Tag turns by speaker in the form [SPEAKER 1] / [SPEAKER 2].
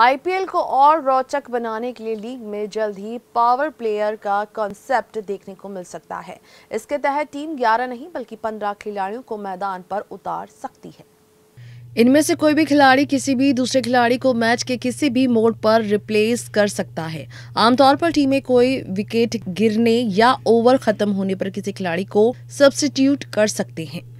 [SPEAKER 1] IPL को और रोचक बनाने के लिए लीग में जल्द ही पावर प्लेयर का कॉन्सेप्ट देखने को मिल सकता है इसके तहत टीम 11 नहीं बल्कि 15 खिलाड़ियों को मैदान पर उतार सकती है इनमें से कोई भी खिलाड़ी किसी भी दूसरे खिलाड़ी को मैच के किसी भी मोड पर रिप्लेस कर सकता है आमतौर पर टीमें कोई विकेट गिरने या ओवर खत्म होने पर किसी खिलाड़ी को सब्सिट्यूट कर सकते हैं